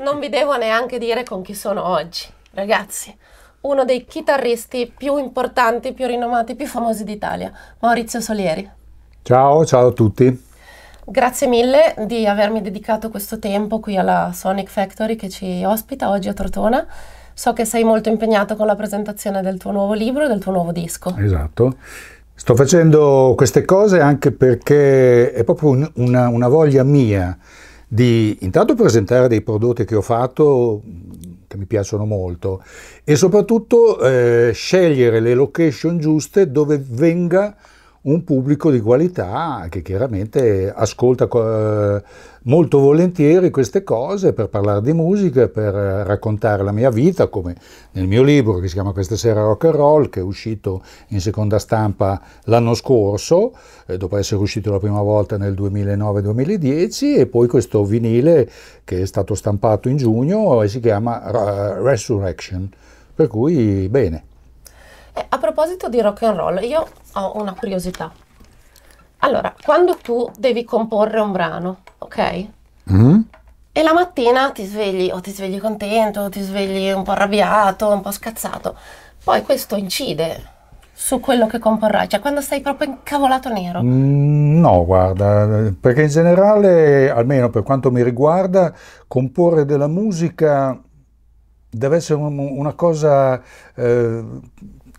Non vi devo neanche dire con chi sono oggi, ragazzi. Uno dei chitarristi più importanti, più rinomati, più famosi d'Italia, Maurizio Solieri. Ciao, ciao a tutti. Grazie mille di avermi dedicato questo tempo qui alla Sonic Factory che ci ospita oggi a Tortona. So che sei molto impegnato con la presentazione del tuo nuovo libro e del tuo nuovo disco. Esatto. Sto facendo queste cose anche perché è proprio un, una, una, voglia mia di intanto presentare dei prodotti che ho fatto che mi piacciono molto e soprattutto eh, scegliere le location giuste dove venga un pubblico di qualità che chiaramente ascolta eh, molto volentieri queste cose per parlare di musica, per raccontare la mia vita, come nel mio libro che si chiama Questa sera rock and roll, che è uscito in seconda stampa l'anno scorso, eh, dopo essere uscito la prima volta nel 2009-2010, e poi questo vinile che è stato stampato in giugno e si chiama eh, Resurrection. Per cui bene eh, a proposito di rock and roll, io ho una curiosità. Allora, quando tu devi comporre un brano, ok? Mm? E la mattina ti svegli, o ti svegli contento, o ti svegli un po' arrabbiato, un po' scazzato. Poi questo incide su quello che comporrai, cioè quando stai proprio incavolato nero? Mm, no, guarda, perché in generale, almeno per quanto mi riguarda, comporre della musica deve essere un, una cosa eh,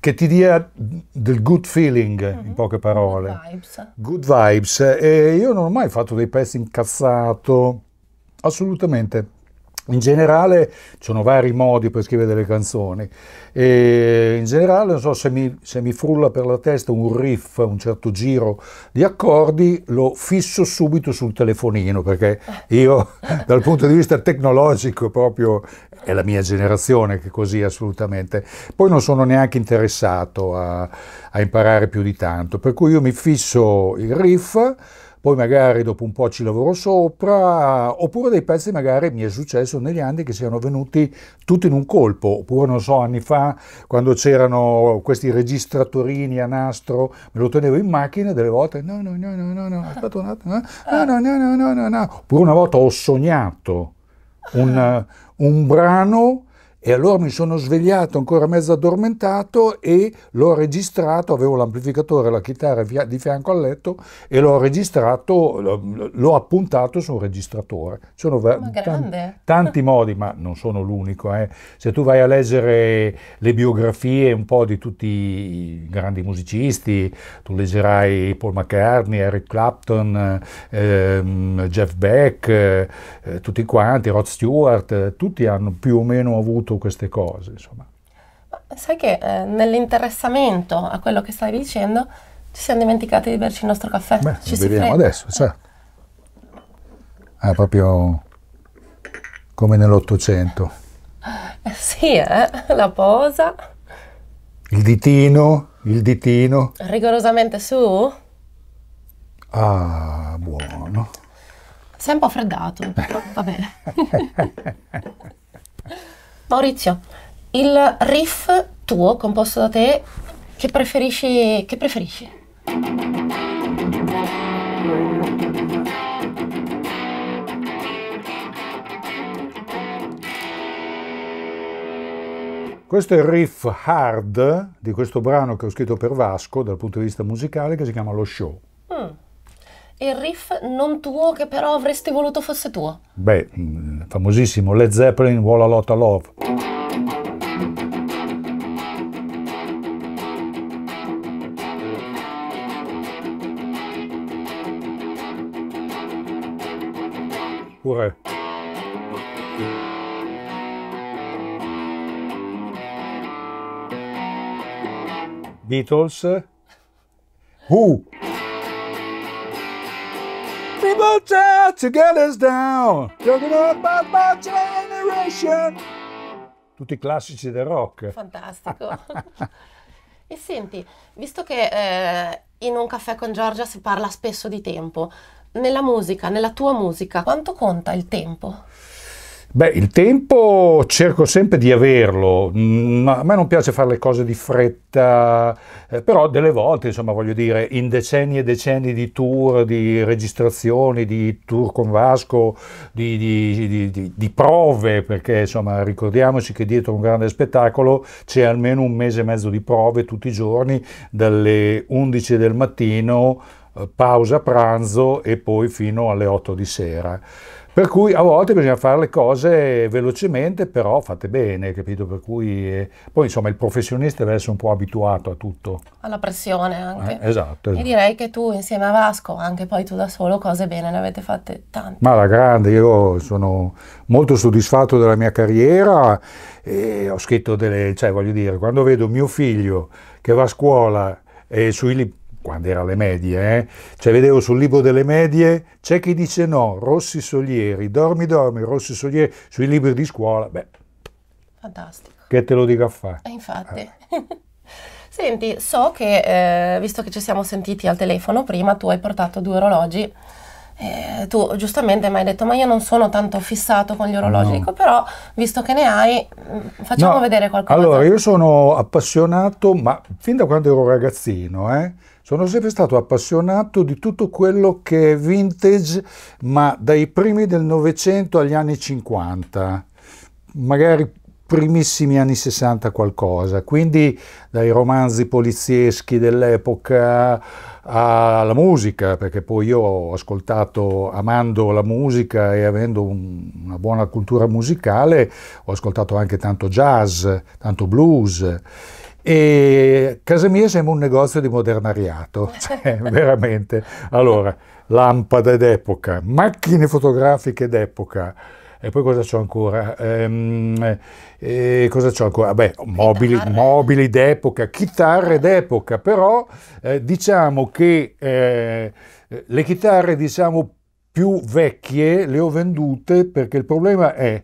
che ti dia del good feeling, mm -hmm. in mhm. poche parole. Good vibes. Good vibes. E io non ho mai fatto dei pezzi incazzato, assolutamente. In generale ci sono vari modi per scrivere delle canzoni. E in generale, non so, se mi, se mi, frulla per la testa un riff, un certo giro di accordi, lo fisso subito sul telefonino, perché io dal punto di vista tecnologico proprio è la mia generazione che così assolutamente. Poi non sono neanche interessato a, a imparare più di tanto, per cui io mi fisso il riff poi magari dopo un po' ci lavoro sopra, oppure dei pezzi magari mi è successo negli anni che siano venuti tutti in un colpo, oppure non so, anni fa quando c'erano questi registratorini a nastro, me lo tenevo in macchina e delle volte no, no, no, no, no, no, aspetta un attimo, eh. no, no, no, no, no, no, no, oppure una volta ho sognato un, eh, un brano e allora mi sono svegliato ancora mezzo addormentato e l'ho registrato, avevo l'amplificatore e la chitarra di fianco al letto e l'ho registrato, l'ho appuntato su un registratore. Sono tanti, tanti modi, ma non sono l'unico. Eh. Se tu vai a leggere le biografie un po' di tutti i grandi musicisti, tu leggerai Paul McCartney, Eric Clapton, ehm, Jeff Beck, eh, tutti quanti, Rod Stewart, eh, tutti hanno più o meno avuto aiuto queste cose. Insomma. Sai che eh, nell'interessamento a quello che stavi dicendo ci siamo dimenticati di berci il nostro caffè. Beh, ci beviamo adesso, certo. Cioè. È proprio come nell'Ottocento. Eh sì, eh? la posa. Il ditino, il ditino. Rigorosamente su? Ah, buono. Sei un po' freddato, però va bene. Maurizio, il riff tuo composto da te, che preferisci? Che preferisci? Questo è il riff hard di questo brano che ho scritto per Vasco dal punto di vista musicale che si chiama Lo Show il riff non tuo che però avresti voluto fosse tuo? Beh, mm, famosissimo, Led Zeppelin, Walla Lotta Love. Ouais. Beatles. Who? people try to get us down. Talking about my generation. Tutti i classici del rock. Fantastico. e senti, visto che eh, in un caffè con Giorgia si parla spesso di tempo, nella musica, nella tua musica, quanto conta il tempo? Beh, il tempo cerco sempre di averlo, mm, a me non piace fare le cose di fretta, eh, però delle volte, insomma, voglio dire, in decenni e decenni di tour, di registrazioni, di tour con Vasco, di, di, di, di prove, perché insomma, ricordiamoci che dietro un grande spettacolo c'è almeno un mese e mezzo di prove tutti i giorni, dalle 11 del mattino, eh, pausa pranzo e poi fino alle 8 di sera. Per cui a volte bisogna fare le cose velocemente, però fatte bene, capito? Per cui eh, poi insomma il professionista deve essere un po' abituato a tutto. Alla pressione anche. Eh, esatto, esatto, E direi che tu insieme a Vasco, anche poi tu da solo, cose bene, ne avete fatte tante. Ma la grande, io sono molto soddisfatto della mia carriera e ho scritto delle, cioè voglio dire, quando vedo mio figlio che va a scuola e sui quando era le medie, eh? cioè vedevo sul libro delle medie, c'è chi dice no, Rossi Solieri, dormi dormi, Rossi Solieri, sui libri di scuola, beh. Fantastico. Che te lo dico a fare? Eh, infatti. Eh. Senti, so che, eh, visto che ci siamo sentiti al telefono prima, tu hai portato due orologi. Eh, tu giustamente mi hai detto, ma io non sono tanto fissato con gli orologi, no. però visto che ne hai, mm, facciamo no. vedere qualcosa. Allora, io sono appassionato, ma fin da quando ero ragazzino, eh, sono sempre stato appassionato di tutto quello che è vintage, ma dai primi del Novecento agli anni 50, magari primissimi anni 60 qualcosa, quindi dai romanzi polizieschi dell'epoca alla musica, perché poi io ho ascoltato, amando la musica e avendo un, una buona cultura musicale, ho ascoltato anche tanto jazz, tanto blues e casa mia sembra un negozio di modernariato, cioè, veramente. Allora, lampade d'epoca, macchine fotografiche d'epoca. E poi cosa c'ho ancora? Ehm, eh, cosa c'ho ancora? Beh, mobili, mobili d'epoca, chitarre d'epoca, però eh, diciamo che eh, le chitarre diciamo più vecchie le ho vendute perché il problema è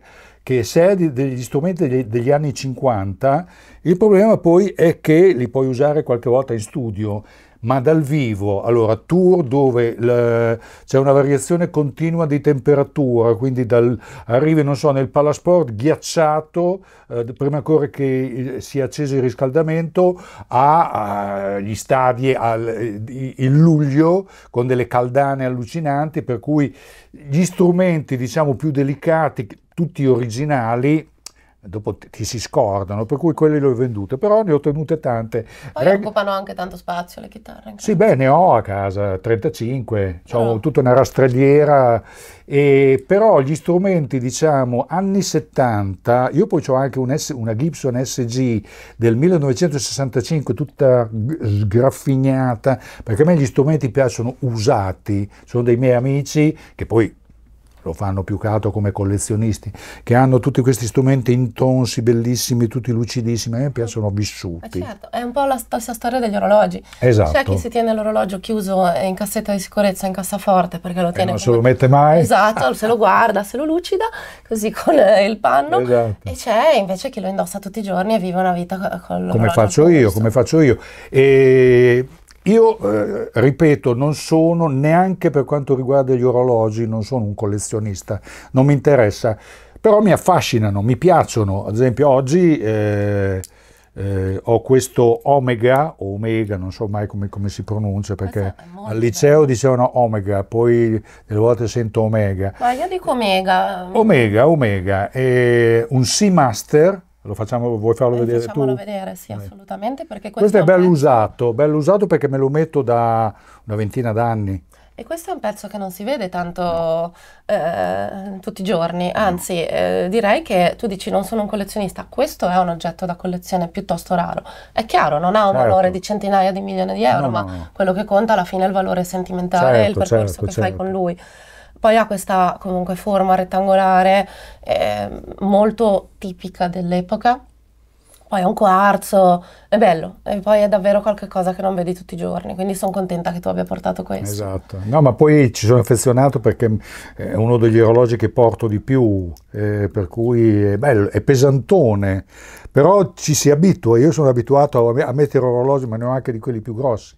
che se è degli strumenti degli, degli, anni 50, il problema poi è che li puoi usare qualche volta in studio, ma dal vivo, allora tour dove c'è una variazione continua di temperatura, quindi dal, arrivi non so, nel palasport ghiacciato, eh, prima ancora che sia acceso il riscaldamento, agli stadi al, in luglio con delle caldane allucinanti, per cui gli strumenti diciamo più delicati tutti originali, dopo ti si scordano, per cui quelli le ho vendute, però ne ho tenute tante. Poi Reg... occupano anche tanto spazio le chitarre. Sì, beh, ne ho a casa, 35, però... ho tutta una rastrelliera, e, però gli strumenti, diciamo, anni 70, io poi ho anche un S, una Gibson SG del 1965, tutta sgraffignata, perché a me gli strumenti piacciono usati, sono dei miei amici che poi lo fanno più che altro come collezionisti, che hanno tutti questi strumenti intonsi, bellissimi, tutti lucidissimi, a me piacciono eh, vissuti. Eh certo, è un po' la stessa storia degli orologi. Esatto. C'è chi si tiene l'orologio chiuso in cassetta di sicurezza, in cassaforte, perché lo eh, tiene... E non come... se lo mette mai. Esatto, se lo guarda, se lo lucida, così con eh, il panno. Esatto. E c'è invece chi lo indossa tutti i giorni e vive una vita con l'orologio. Come faccio io, come faccio io. E io, eh, ripeto, non sono, neanche per quanto riguarda gli orologi, non sono un collezionista, non mi interessa, però mi affascinano, mi piacciono. Ad esempio oggi eh, eh, ho questo Omega, Omega, non so mai come, come si pronuncia, perché al liceo dicevano Omega, poi delle volte sento Omega. Ma io dico Omega. Omega, Omega, è un Seamaster lo facciamo, vuoi farlo eh, vedere facciamolo tu? vedere, sì, Vai. assolutamente. Perché questo, questo è, bello usato, bello usato perché me lo metto da una ventina d'anni. E questo è un pezzo che non si vede tanto eh, tutti i giorni, anzi eh, direi che tu dici non sono un collezionista, questo è un oggetto da collezione piuttosto raro. È chiaro, non ha un certo. valore di centinaia di milioni di euro, no, no, ma quello che conta alla fine è il valore sentimentale certo, e il percorso certo, che fai certo. con lui. Poi ha questa comunque forma rettangolare eh, molto tipica dell'epoca. Poi è un quarzo, è bello, e poi è davvero qualcosa che non vedi tutti i giorni, quindi sono contenta che tu abbia portato questo. Esatto, no ma poi ci sono affezionato perché mm, è uno degli orologi che porto di più, eh, per cui è bello, è pesantone, però ci si abitua, io sono abituato a, a mettere orologi ma ne ho anche di quelli più grossi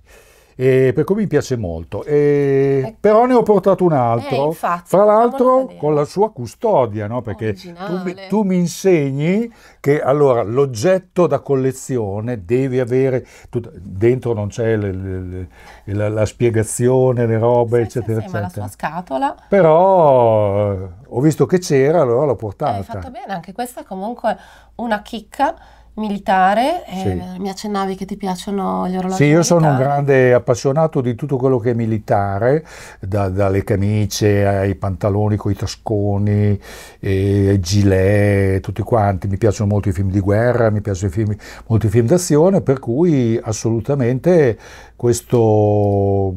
eh, per cui mi piace molto. Eh, ecco. Però ne ho portato un altro, eh, infatti, fra l'altro con la sua custodia, no? perché tu mi, tu mi, insegni che allora, l'oggetto da collezione devi avere, tu, dentro non c'è le, le, le, la, la, spiegazione, le robe, sì, eccetera, sì, la sua scatola. Però eh, ho visto che c'era, allora l'ho portata. Eh, hai fatto bene, anche questa è comunque una chicca militare, sì. mi accennavi che ti piacciono gli orologi. Sì, io militari. sono un grande appassionato di tutto quello che è militare, da, dalle camicie ai pantaloni con i tasconi, eh, ai gilet, tutti quanti. Mi piacciono molto i film di guerra, mi piacciono i film, molti film d'azione, per cui assolutamente questo,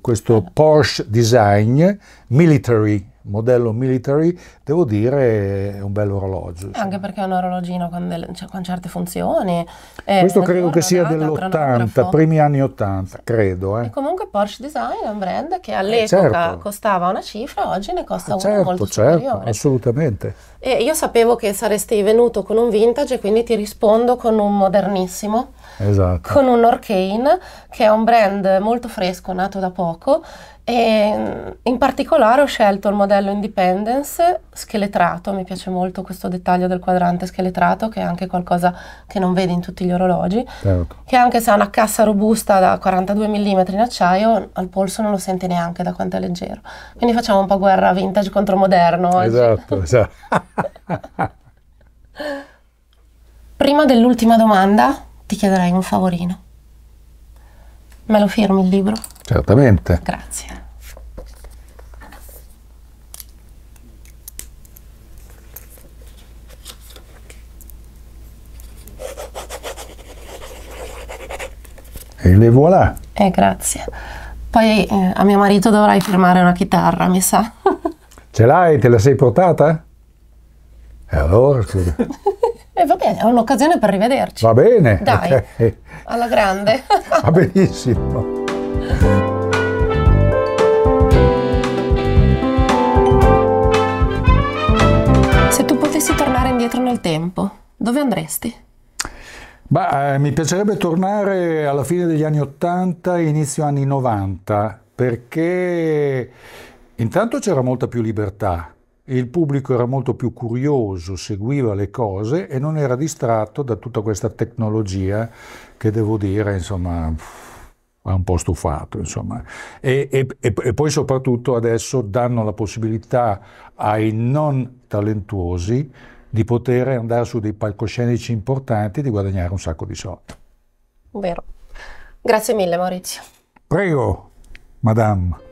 questo Porsche design military modello military, devo dire è un bel orologio. Anche perché è un orologino con, delle, cioè, con certe funzioni. Eh, Questo credo che sia dell'80, primi anni 80, credo. Eh. E comunque Porsche Design è un brand che all'epoca eh, certo. costava una cifra, oggi ne costa eh, una certo, molto certo, superiore. assolutamente. E io sapevo che saresti venuto con un vintage quindi ti rispondo con un modernissimo esatto. con un Orcane che è un brand molto fresco, nato da poco e mm, in particolare ho scelto il modello Independence scheletrato, mi piace molto questo dettaglio del quadrante scheletrato che è anche qualcosa che non vedi in tutti gli orologi, certo. che anche se ha una cassa robusta da 42 mm in acciaio al polso non lo senti neanche da quanto è leggero, quindi facciamo un po' guerra vintage contro moderno. Oggi. Esatto, esatto. Prima dell'ultima domanda, ti chiederai un favorino. Me lo firmi il libro? Certamente. Grazie. E le voilà. Eh, grazie. Poi eh, a mio marito dovrai firmare una chitarra, mi sa. Ce l'hai? Te la sei portata? E allora... E eh, va bene, è un'occasione per rivederci. Va bene. Dai, okay. alla grande. va benissimo. Se tu potessi tornare indietro nel tempo, dove andresti? Beh, eh, mi piacerebbe tornare alla fine degli anni 80, inizio anni 90, perché intanto c'era molta più libertà il pubblico era molto più curioso, seguiva le cose e non era distratto da tutta questa tecnologia che devo dire, insomma, ha un po' stufato, insomma. E, e, e, poi soprattutto adesso danno la possibilità ai non talentuosi di poter andare su dei palcoscenici importanti e di guadagnare un sacco di soldi. Vero. Grazie mille Maurizio. Prego, madame.